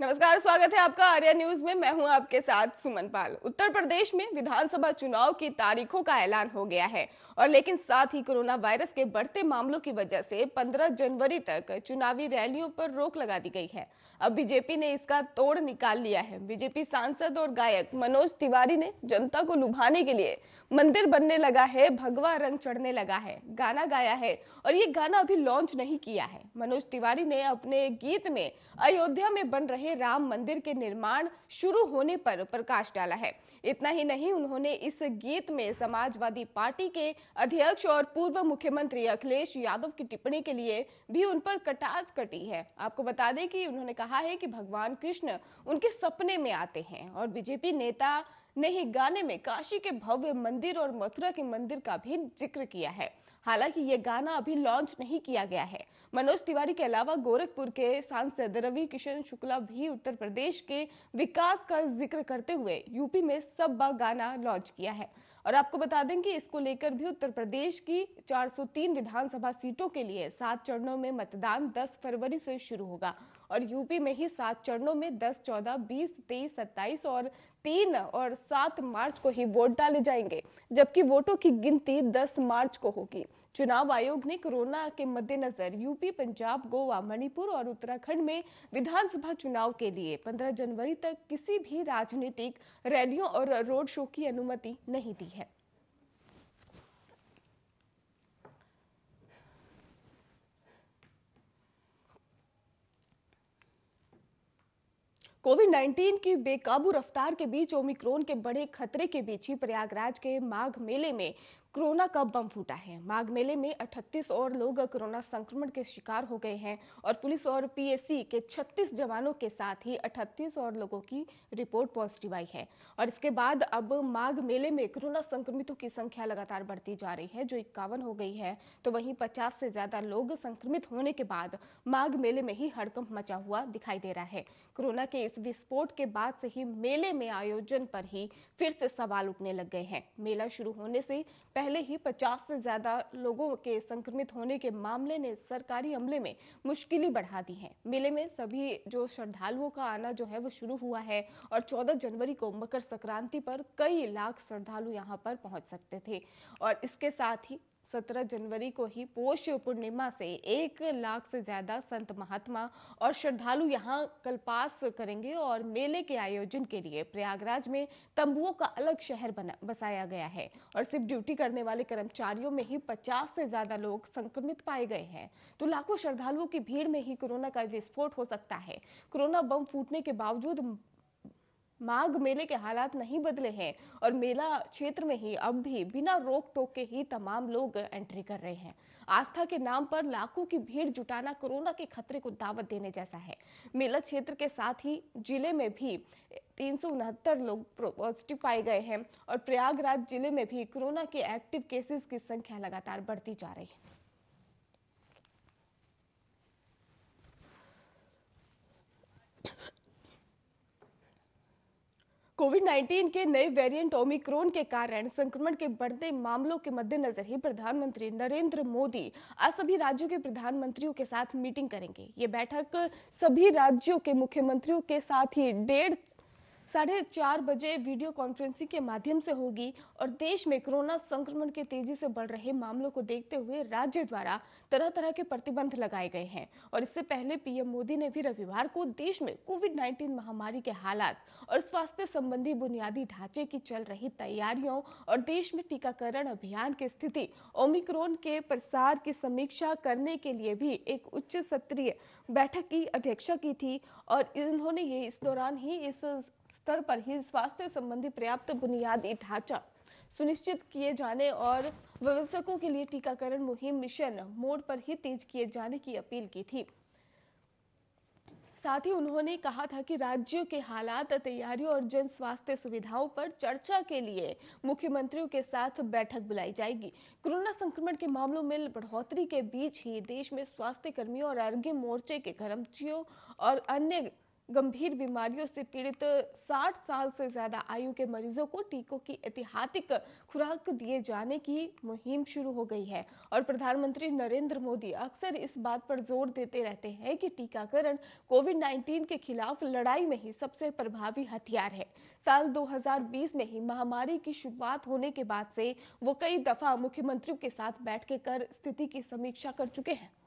नमस्कार स्वागत है आपका आर्या न्यूज में मैं हूं आपके साथ सुमन पाल उत्तर प्रदेश में विधानसभा चुनाव की तारीखों का ऐलान हो गया है और लेकिन साथ ही कोरोना वायरस के बढ़ते मामलों की वजह से 15 जनवरी तक चुनावी रैलियों पर रोक लगा दी गई है अब बीजेपी ने इसका तोड़ निकाल लिया है बीजेपी सांसद और गायक मनोज तिवारी ने जनता को लुभाने के लिए मंदिर बनने लगा है भगवा रंग चढ़ने लगा है गाना गाया है और ये गाना अभी लॉन्च नहीं किया है मनोज तिवारी ने अपने गीत में अयोध्या में बन रहे रहे राम मंदिर के निर्माण शुरू होने पर प्रकाश डाला है इतना ही नहीं उन्होंने इस गीत में समाजवादी पार्टी के अध्यक्ष और पूर्व मुख्यमंत्री अखिलेश यादव की टिप्पणी के लिए भी उन पर कटाज कटी है आपको बता दें कि उन्होंने कहा है कि भगवान कृष्ण उनके सपने में आते हैं और बीजेपी नेता नहीं गाने में काशी के भव्य मंदिर और मथुरा के मंदिर का भी जिक्र किया है हालांकि ये गाना अभी लॉन्च नहीं किया गया है मनोज तिवारी के अलावा गोरखपुर के सांसद रवि किशन शुक्ला भी उत्तर प्रदेश के विकास का जिक्र करते हुए यूपी में सब गाना लॉन्च किया है और आपको बता दें कि इसको लेकर भी उत्तर प्रदेश की 403 विधानसभा सीटों के लिए सात चरणों में मतदान 10 फरवरी से शुरू होगा और यूपी में ही सात चरणों में 10, 14, 20, 23, 27 और 3 और 7 मार्च को ही वोट डाले जाएंगे जबकि वोटों की गिनती 10 मार्च को होगी चुनाव आयोग ने कोरोना के मद्देनजर यूपी पंजाब गोवा मणिपुर और उत्तराखंड में विधानसभा चुनाव के लिए 15 जनवरी तक किसी भी राजनीतिक रैलियों और रोड शो की अनुमति नहीं दी है कोविड 19 की बेकाबू रफ्तार के बीच ओमिक्रोन के बड़े खतरे के बीच ही प्रयागराज के माघ मेले में कोरोना का बम फूटा है माघ मेले में 38 और लोग कोरोना संक्रमण के शिकार हो गए हैं और पुलिस और पीएससी के 36 जवानों के साथ ही 38 और लोगों की रिपोर्ट पॉजिटिव आई है और इसके बाद अब माघ मेले में कोरोना संक्रमितों की संख्या लगातार बढ़ती जा रही है जो इक्यावन हो गई है तो वहीं पचास से ज्यादा लोग संक्रमित होने के बाद माघ मेले में ही हड़कंप मचा हुआ दिखाई दे रहा है कोरोना के इस विस्फोट के बाद से ही मेले में आयोजन पर ही फिर से सवाल उठने लग गए हैं मेला शुरू होने से पहले पहले ही 50 से ज्यादा लोगों के संक्रमित होने के मामले ने सरकारी अमले में मुश्किली बढ़ा दी है मेले में सभी जो श्रद्धालुओं का आना जो है वो शुरू हुआ है और 14 जनवरी को मकर संक्रांति पर कई लाख श्रद्धालु यहाँ पर पहुंच सकते थे और इसके साथ ही 17 जनवरी को ही पोष पूर्णिमा से एक लाख से ज्यादा संत महात्मा और श्रद्धालु यहां कल्पास करेंगे और मेले के आयोजन के लिए प्रयागराज में तंबुओं का अलग शहर बना बसाया गया है और सिर्फ ड्यूटी करने वाले कर्मचारियों में ही 50 से ज्यादा लोग संक्रमित पाए गए हैं तो लाखों श्रद्धालुओं की भीड़ में ही कोरोना का विस्फोट हो सकता है कोरोना बम फूटने के बावजूद माघ मेले के हालात नहीं बदले हैं और मेला क्षेत्र में ही अब भी बिना रोक टोक के ही तमाम लोग एंट्री कर रहे हैं आस्था के नाम पर लाखों की भीड़ जुटाना कोरोना के खतरे को दावत देने जैसा है मेला क्षेत्र के साथ ही जिले में भी तीन सौ उनहत्तर लोग पॉजिटिव पाए गए हैं और प्रयागराज जिले में भी कोरोना के एक्टिव केसेस की संख्या लगातार बढ़ती जा रही है कोविड 19 के नए वेरिएंट ओमिक्रोन के कारण संक्रमण के बढ़ते मामलों के मद्देनजर ही प्रधानमंत्री नरेंद्र मोदी आज सभी राज्यों के प्रधानमंत्रियों के साथ मीटिंग करेंगे ये बैठक सभी राज्यों के मुख्यमंत्रियों के साथ ही डेढ़ साढ़े चार बजे वीडियो कॉन्फ्रेंसिंग के माध्यम से होगी और देश में कोरोना संक्रमण के तेजी से बढ़ रहे मामलों को देखते हुए राज्य द्वारा तरह तरह के प्रतिबंध लगाए गए हैं और इससे पहले पीएम मोदी ने भी रविवार को देश में कोविड 19 महामारी के हालात और स्वास्थ्य संबंधी बुनियादी ढांचे की चल रही तैयारियों और देश में टीकाकरण अभियान की स्थिति ओमिक्रोन के प्रसार की समीक्षा करने के लिए भी एक उच्च स्तरीय बैठक की अध्यक्षता की थी और इन्होंने ये इस दौरान ही इस स्तर पर ही स्वास्थ्य संबंधी पर्याप्त बुनियादी ढांचा सुनिश्चित किए जाने और व्यवसायकों के लिए टीकाकरण मुहिम मिशन मोड पर ही तेज किए जाने की अपील की थी साथ ही उन्होंने कहा था कि राज्यों के हालात तैयारियों और जन स्वास्थ्य सुविधाओं पर चर्चा के लिए मुख्यमंत्रियों के साथ बैठक बुलाई जाएगी कोरोना संक्रमण के मामलों में बढ़ोतरी के बीच ही देश में स्वास्थ्य कर्मियों और आरोग्य मोर्चे के कर्मचारियों और अन्य गंभीर बीमारियों से पीड़ित 60 साल से ज़्यादा आयु के मरीजों को टीकों की ऐतिहासिक खुराक दिए जाने की मुहिम शुरू हो गई है और प्रधानमंत्री नरेंद्र मोदी अक्सर इस बात पर जोर देते रहते हैं कि टीकाकरण कोविड 19 के खिलाफ लड़ाई में ही सबसे प्रभावी हथियार है साल 2020 में ही महामारी की शुरुआत होने के बाद से वो कई दफा मुख्यमंत्रियों के साथ बैठ कर स्थिति की समीक्षा कर चुके हैं